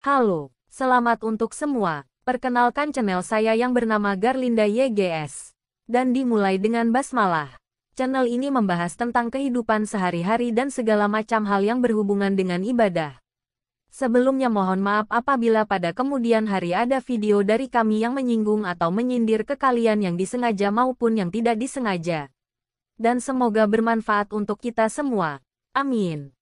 Halo, selamat untuk semua. Perkenalkan channel saya yang bernama Garlinda YGS. Dan dimulai dengan basmalah. Channel ini membahas tentang kehidupan sehari-hari dan segala macam hal yang berhubungan dengan ibadah. Sebelumnya mohon maaf apabila pada kemudian hari ada video dari kami yang menyinggung atau menyindir ke kalian yang disengaja maupun yang tidak disengaja. Dan semoga bermanfaat untuk kita semua. Amin.